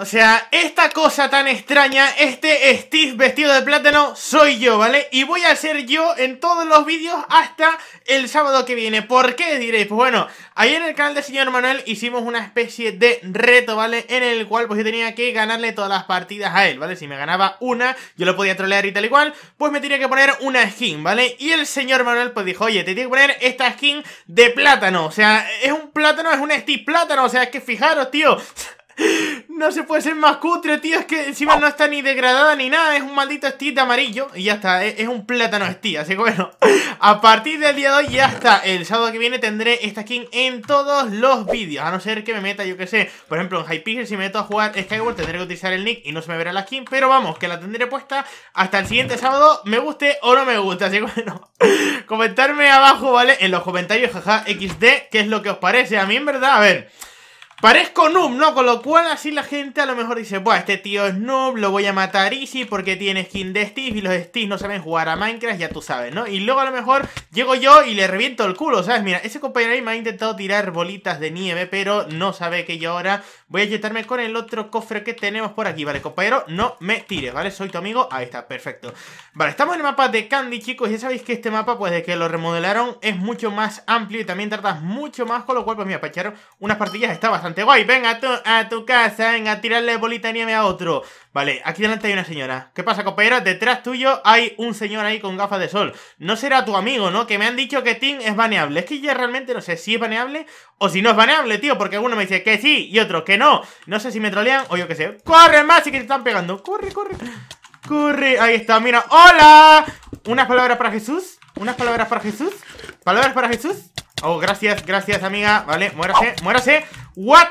O sea, esta cosa tan extraña, este Steve vestido de plátano, soy yo, ¿vale? Y voy a ser yo en todos los vídeos hasta el sábado que viene. ¿Por qué? Diréis, pues bueno, ahí en el canal del señor Manuel hicimos una especie de reto, ¿vale? En el cual pues yo tenía que ganarle todas las partidas a él, ¿vale? Si me ganaba una, yo lo podía trolear y tal y cual, pues me tenía que poner una skin, ¿vale? Y el señor Manuel pues dijo, oye, te tiene que poner esta skin de plátano. O sea, es un plátano, es un Steve plátano. O sea, es que fijaros, tío. No se puede ser más cutre, tío. Es que encima no está ni degradada ni nada. Es un maldito de amarillo. Y ya está. Es, un plátano stick. Así que bueno. A partir del día de hoy ya está. El sábado que viene tendré esta skin en todos los vídeos. A no ser que me meta, yo que sé. Por ejemplo, en Hypixel, si me meto a jugar Skyward, tendré que utilizar el nick y no se me verá la skin. Pero vamos, que la tendré puesta hasta el siguiente sábado. Me guste o no me guste. Así que bueno. comentarme abajo, ¿vale? En los comentarios, jaja, XD, qué es lo que os parece. A mí en verdad, a ver. Parezco noob, ¿no? Con lo cual así la gente a lo mejor dice, Buah, este tío es noob, lo voy a matar easy porque tiene skin de Steve y los Steve no saben jugar a Minecraft, ya tú sabes, ¿no? Y luego a lo mejor llego yo y le reviento el culo, ¿sabes? Mira, ese compañero ahí me ha intentado tirar bolitas de nieve, pero no sabe que yo ahora voy a yetarme con el otro cofre que tenemos por aquí, ¿vale? Compañero, no me tires, ¿vale? Soy tu amigo, ahí está, perfecto. Vale, estamos en el mapa de Candy, chicos, ya sabéis que este mapa, pues de que lo remodelaron, es mucho más amplio y también tardas mucho más, con lo cual, pues mira, para unas partillas está bastante guay. Venga a tu, casa, venga a tirarle bolita de nieve a otro. Vale, aquí delante hay una señora. ¿Qué pasa, compañero? Detrás tuyo hay un señor ahí con gafas de sol. No será tu amigo, ¿no? Que me han dicho que Tim es baneable. Es que yo realmente no sé si es baneable o si no es baneable, tío. Porque uno me dice que sí y otro que no. No sé si me trolean o yo qué sé. ¡Corre, más! Y que te están pegando. ¡Corre, corre! ¡Corre! Ahí está, mira. ¡Hola! Unas palabras para Jesús. Unas palabras para Jesús. Palabras para Jesús. Oh, gracias, gracias, amiga. Vale, muérase, muérase. What?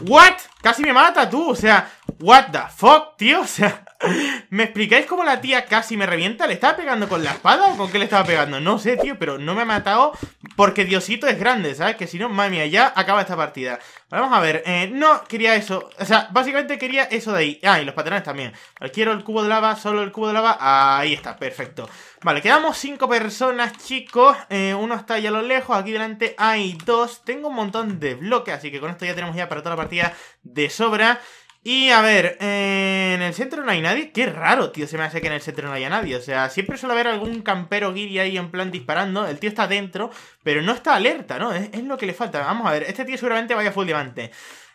What? Casi me mata tú, o sea, what the fuck, tío, o sea ¿Me explicáis cómo la tía casi me revienta? ¿Le estaba pegando con la espada o con qué le estaba pegando? No sé, tío, pero no me ha matado porque Diosito es grande, ¿sabes? Que si no, mami, ya acaba esta partida. Vamos a ver, eh, no quería eso. O sea, básicamente quería eso de ahí. Ah, y los patrones también. Pues quiero el cubo de lava, solo el cubo de lava. Ahí está, perfecto. Vale, quedamos cinco personas, chicos. Eh, uno está ya a lo lejos, aquí delante hay dos. Tengo un montón de bloques, así que con esto ya tenemos ya para toda la partida de sobra. Y a ver, en el centro no hay nadie. Qué raro, tío, se me hace que en el centro no haya nadie. O sea, siempre suele haber algún campero guiri ahí en plan disparando. El tío está dentro, pero no está alerta, ¿no? Es, lo que le falta. Vamos a ver, este tío seguramente vaya full diamante.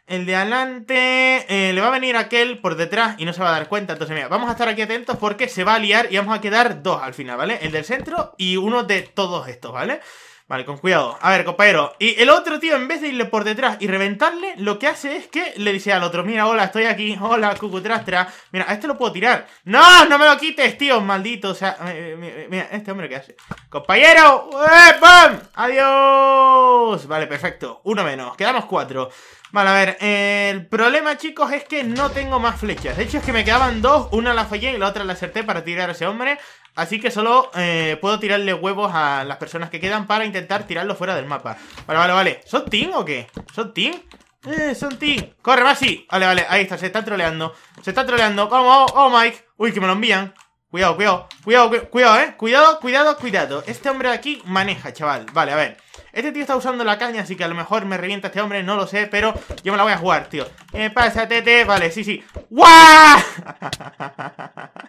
El de adelante eh, le va a venir aquel por detrás y no se va a dar cuenta. Entonces, mira, vamos a estar aquí atentos porque se va a liar y vamos a quedar dos al final, ¿vale? El del centro y uno de todos estos, ¿vale? vale Vale, con cuidado. A ver, compañero. Y el otro tío, en vez de irle por detrás y reventarle, lo que hace es que le dice al otro, mira, hola, estoy aquí, hola, cucutrastra. Mira, a este lo puedo tirar. ¡No! ¡No me lo quites, tío! Maldito. O sea, eh, eh, mira, este hombre que hace. ¡Compañero! ¡Bam! Eh, ¡Adiós! Vale, perfecto. Uno menos. Quedamos cuatro. Vale, a ver, el problema, chicos, es que no tengo más flechas De hecho, es que me quedaban dos, una la fallé y la otra la acerté para tirar a ese hombre Así que solo eh, puedo tirarle huevos a las personas que quedan para intentar tirarlo fuera del mapa. Vale, vale, vale. ¿Son team o qué? ¿Son team? Eh, son team. ¡Corre, sí. Vale, vale, ahí está, se está troleando. Se está troleando. ¡Vamos! ¡Oh, Mike! ¡Uy, que me lo envían! Cuidado, cuidado, cuidado, cuidado, eh. Cuidado, cuidado, cuidado. Este hombre de aquí maneja, chaval. Vale, a ver. Este tío está usando la caña, así que a lo mejor me revienta este hombre, no lo sé, pero yo me la voy a jugar, tío. Eh, pásate, tete? Vale, sí, sí. ¡Guau!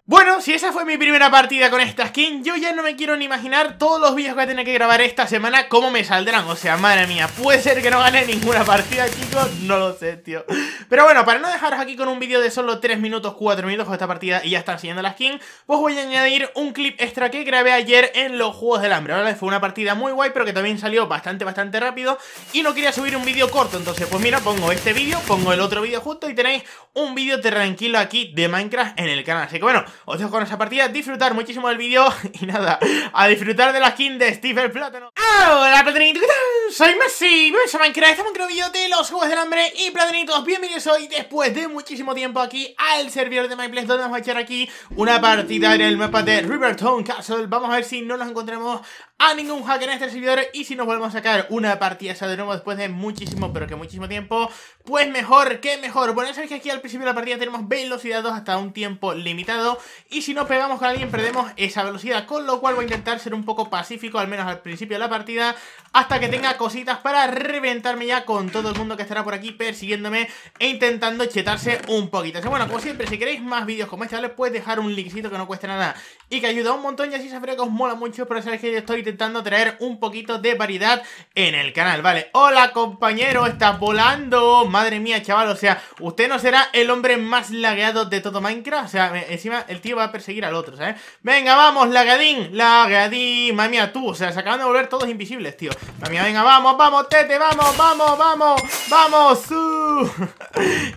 Bueno, si esa fue mi primera partida con esta skin, yo ya no me quiero ni imaginar todos los vídeos que voy a tener que grabar esta semana, cómo me saldrán. O sea, madre mía, puede ser que no gane ninguna partida, chicos, no lo sé, tío. Pero bueno, para no dejaros aquí con un vídeo de solo 3 minutos, 4 minutos con esta partida y ya está siguiendo la skin, pues voy a añadir un clip extra que grabé ayer en los Juegos del Hambre. ¿vale? Fue una partida muy guay, pero que también salió bastante, bastante rápido y no quería subir un vídeo corto. Entonces, pues mira, pongo este vídeo, pongo el otro vídeo justo y tenéis un vídeo tranquilo aquí de Minecraft en el canal. Así que bueno os dejo con esa partida, disfrutar muchísimo del vídeo y nada, a disfrutar de la skin de Steve el Plátano. ¡Ah! ¡Hola, Platanito! ¿Qué tal? Soy Messi, bienvenidos a Minecraft, estamos en un vídeo de los Juegos del Hambre y Platanitos, bienvenidos hoy después de muchísimo tiempo aquí al servidor de MyPlace. donde vamos a echar aquí una partida en el mapa de Rivertown Castle. Vamos a ver si no nos encontramos a ningún hacker en este servidor y si nos volvemos a sacar una partida de nuevo después de muchísimo, pero que muchísimo tiempo, pues mejor que mejor. Bueno, ya sabéis que aquí al principio de la partida tenemos velocidad 2 hasta un tiempo limitado y si nos pegamos con alguien perdemos esa velocidad, con lo cual voy a intentar ser un poco pacífico, al menos al principio de la partida, hasta que tenga cositas para reventarme ya con todo el mundo que estará por aquí persiguiéndome e intentando chetarse un poquito. Así bueno, como siempre, si queréis más vídeos como este, les puedes dejar un linkcito que no cuesta nada y que ayuda un montón y así sabré que os mola mucho, pero sabéis que yo estoy intentando traer un poquito de variedad en el canal, ¿vale? Hola compañero, estás volando, madre mía chaval, o sea, usted no será el hombre más lagueado de todo Minecraft, o sea, encima tío va a perseguir al otro, ¿sabes? Venga, vamos, Lagadín, Lagadín, mami, tú, o sea, se acaban de volver todos invisibles, tío. Mami, venga, vamos, vamos, tete, vamos, vamos, vamos, vamos,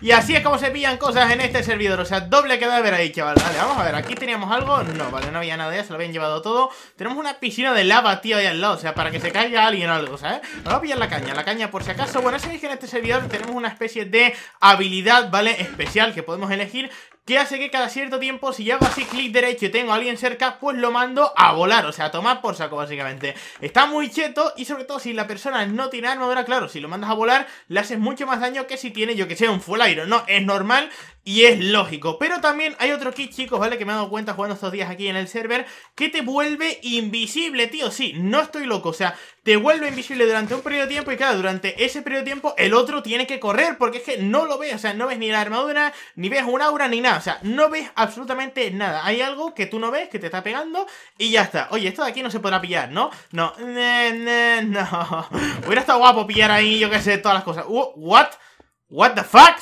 Y así es como se pillan cosas en este servidor, o sea, doble cadáver ahí, chaval. Vale, vamos a ver, aquí teníamos algo, no, vale, no había nada ya, se lo habían llevado todo. Tenemos una piscina de lava, tío, ahí al lado, o sea, para que se caiga alguien o algo, ¿sabes? Vamos a pillar la caña, la caña por si acaso. Bueno, sabéis que en este servidor tenemos una especie de habilidad, ¿vale? Especial que podemos elegir que hace que cada cierto tiempo, si hago así clic derecho y tengo a alguien cerca, pues lo mando a volar, o sea, a tomar por saco, básicamente. Está muy cheto y sobre todo si la persona no tiene armadura, claro, si lo mandas a volar, le haces mucho más daño que si tiene, yo que sé, un full iron. No, es normal y es lógico. Pero también hay otro kit, chicos, ¿vale? Que me he dado cuenta jugando estos días aquí en el server. Que te vuelve invisible, tío. Sí, no estoy loco. O sea, te vuelve invisible durante un periodo de tiempo. Y claro, durante ese periodo de tiempo el otro tiene que correr. Porque es que no lo ves. O sea, no ves ni la armadura, ni ves un aura, ni nada. O sea, no ves absolutamente nada. Hay algo que tú no ves, que te está pegando. Y ya está. Oye, esto de aquí no se podrá pillar, ¿no? No. No. no. Hubiera estado guapo pillar ahí, yo qué sé, todas las cosas. ¿What? ¿What the fuck?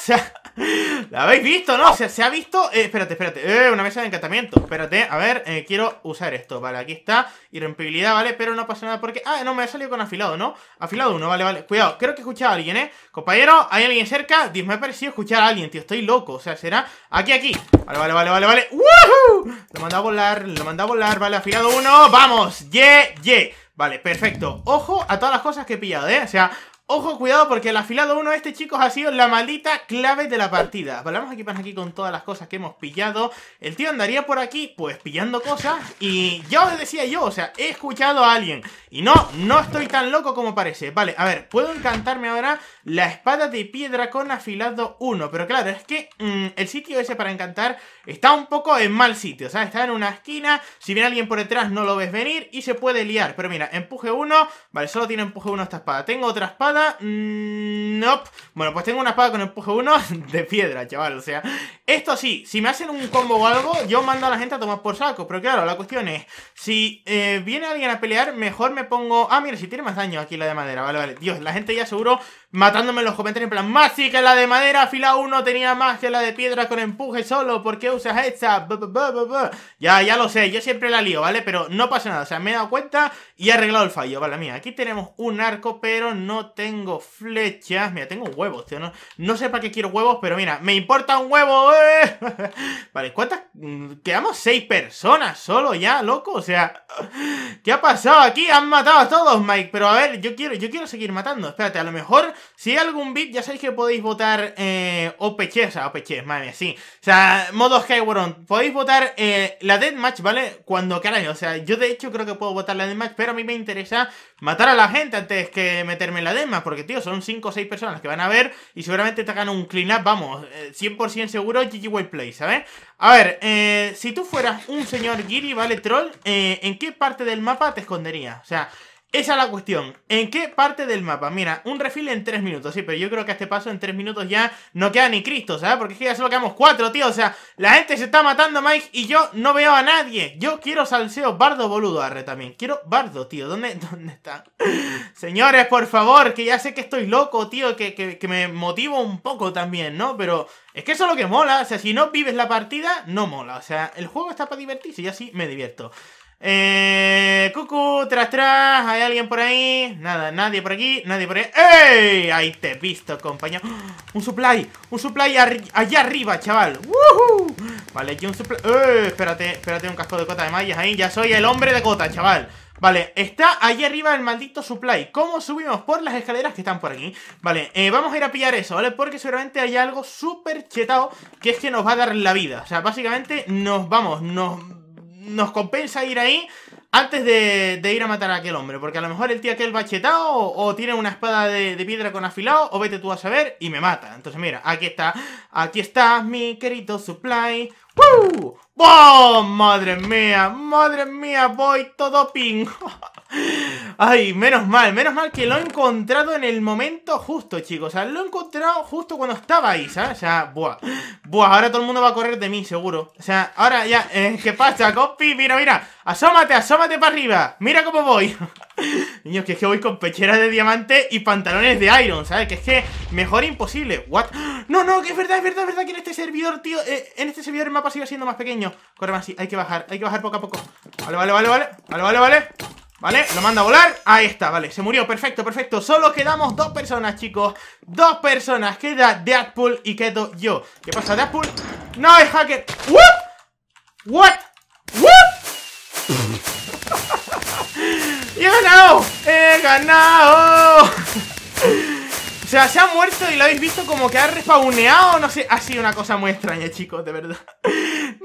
¿La habéis visto, no? ¿Se, se ha visto? Eh, espérate, espérate. Eh, una mesa de encantamiento. Espérate, a ver, eh, quiero usar esto. Vale, aquí está. Irrompibilidad, ¿vale? Pero no pasa nada porque... Ah, no, me ha salido con afilado, ¿no? Afilado uno, vale, vale. Cuidado, creo que he escuchado a alguien, ¿eh? Compañero, ¿hay alguien cerca? Dios, me ha parecido escuchar a alguien, tío. Estoy loco. O sea, será... Aquí, aquí. Vale, vale, vale, vale, vale. ¡Woohoo! Lo manda a volar, lo manda a volar. Vale, afilado uno. ¡Vamos! ¡Yeah, yeah! Vale, perfecto. Ojo a todas las cosas que he pillado, ¿eh? O sea, Ojo, cuidado, porque el afilado 1 este, chicos, ha sido la maldita clave de la partida. Vale, vamos aquí para aquí con todas las cosas que hemos pillado. El tío andaría por aquí, pues, pillando cosas. Y ya os decía yo, o sea, he escuchado a alguien. Y no, no estoy tan loco como parece. Vale, a ver, puedo encantarme ahora la espada de piedra con afilado 1. Pero claro, es que mm, el sitio ese para encantar está un poco en mal sitio. O sea, está en una esquina. Si viene alguien por detrás, no lo ves venir y se puede liar. Pero mira, empuje 1. Vale, solo tiene empuje 1 esta espada. Tengo otra espada Mm, nope. Bueno, pues tengo una espada con empuje 1 de piedra, chaval. O sea, esto sí, si me hacen un combo o algo, yo mando a la gente a tomar por saco. Pero claro, la cuestión es, si eh, viene alguien a pelear, mejor me pongo... Ah, mira, si tiene más daño aquí la de madera. Vale, vale. Dios, la gente ya seguro matándome en los comentarios en plan, más que la de madera fila 1 tenía más que la de piedra con empuje solo, ¿por qué usas esta? ya, ya lo sé, yo siempre la lío, ¿vale? Pero no pasa nada, o sea, me he dado cuenta y he arreglado el fallo, vale, mía, aquí tenemos un arco, pero no tengo flechas, mira, tengo huevos, tío, no, sé para qué quiero huevos, pero mira, me importa un huevo, eh! vale, ¿cuántas? Mm, quedamos seis personas solo ya, loco, o sea, ¿qué ha pasado aquí? Han matado a todos, Mike, pero a ver, yo quiero, yo quiero seguir matando, espérate, a lo mejor si hay algún beat, ya sabéis que podéis votar eh, OPC, o sea, OPC, madre sí. O sea, modo Skyward Podéis votar eh, la Deathmatch, ¿vale? Cuando queráis. O sea, yo de hecho creo que puedo votar la Deathmatch, pero a mí me interesa matar a la gente antes que meterme en la Deathmatch. Porque, tío, son 5 o 6 personas que van a ver y seguramente te hagan un clean up, vamos, 100% eh, seguro, GG Way Play, ¿sabes? A ver, eh, si tú fueras un señor Giri, ¿vale? Troll, ¿en qué parte del mapa te esconderías? O sea... Esa es la cuestión. ¿En qué parte del mapa? Mira, un refill en 3 minutos, sí, pero yo creo que a este paso en 3 minutos ya no queda ni Cristo, ¿sabes? Porque es que ya solo quedamos 4, tío. O sea, la gente se está matando, Mike, y yo no veo a nadie. Yo quiero salseo bardo boludo, arre también. Quiero bardo, tío. ¿Dónde, dónde está? Señores, por favor, que ya sé que estoy loco, tío, que, que me motivo un poco también, ¿no? Pero es que eso es lo que mola. O sea, si no vives la partida, no mola. O sea, el juego está para divertirse y así me divierto. Eh, cucu, tras tras, ¿hay alguien por ahí? Nada, nadie por aquí, nadie por ahí ¡Ey! Ahí te he visto, compañero ¡Oh! ¡Un supply! ¡Un supply allá arriba, chaval! ¡Woohoo! Vale, aquí un supply... ¡Eh! Espérate, espérate, un casco de cota de mallas ahí Ya soy el hombre de cota, chaval Vale, está ahí arriba el maldito supply ¿Cómo subimos? Por las escaleras que están por aquí Vale, eh, vamos a ir a pillar eso, ¿vale? Porque seguramente hay algo súper chetado Que es que nos va a dar la vida O sea, básicamente nos vamos, nos nos compensa ir ahí antes de, ir a matar a aquel hombre. Porque a lo mejor el tío aquel va chetado o, tiene una espada de, piedra con afilado o vete tú a saber y me mata. Entonces mira, aquí está, aquí está mi querido supply. ¡Woo! ¡Oh, madre mía! ¡Madre mía! Voy todo ping. Ay, menos mal, menos mal que lo he encontrado en el momento justo, chicos. O sea, lo he encontrado justo cuando estaba ahí, ¿sabes? O sea, buah. Buah, ahora todo el mundo va a correr de mí, seguro. O sea, ahora ya... Eh, ¿Qué pasa, copy? Mira, mira. Asómate, asómate para arriba. Mira cómo voy. Niños, que es que voy con pecheras de diamante y pantalones de iron, ¿sabes? Que es que mejor imposible. ¿What? No, no, que es verdad, es verdad, es verdad que en este servidor, tío... Eh, en este servidor el mapa sigue siendo más pequeño. Corre más, sí, hay que bajar, hay que bajar poco a poco. Vale, vale, vale, vale. Vale, vale, vale. ¿Vale? Lo manda a volar, ahí está, vale, se murió, perfecto, perfecto Solo quedamos dos personas, chicos Dos personas, queda Deadpool y quedo yo ¿Qué pasa, Deadpool? No, es hacker ¿What? ¿What? ¿What? ¡He ganado! ¡He ganado! o sea, se ha muerto y lo habéis visto como que ha respawneado No sé, ha sido una cosa muy extraña, chicos, de verdad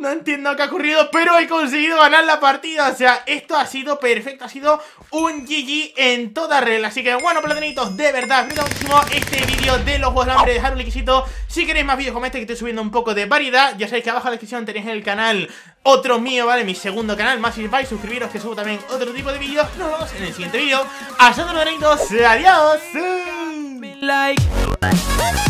no entiendo qué ha ocurrido, pero he conseguido ganar la partida. O sea, esto ha sido perfecto. Ha sido un GG en toda regla. Así que, bueno, platanitos, de verdad, mira muchísimo este vídeo de los juegos Lambre. hambre. Dejar un likecito. Si queréis más vídeos como este, que estoy subiendo un poco de variedad. Ya sabéis que abajo en la descripción tenéis el canal otro mío, ¿vale? Mi segundo canal. Más si vais, suscribiros que subo también otro tipo de vídeos. Nos vemos en el siguiente vídeo. Hasta luego, Adiós. like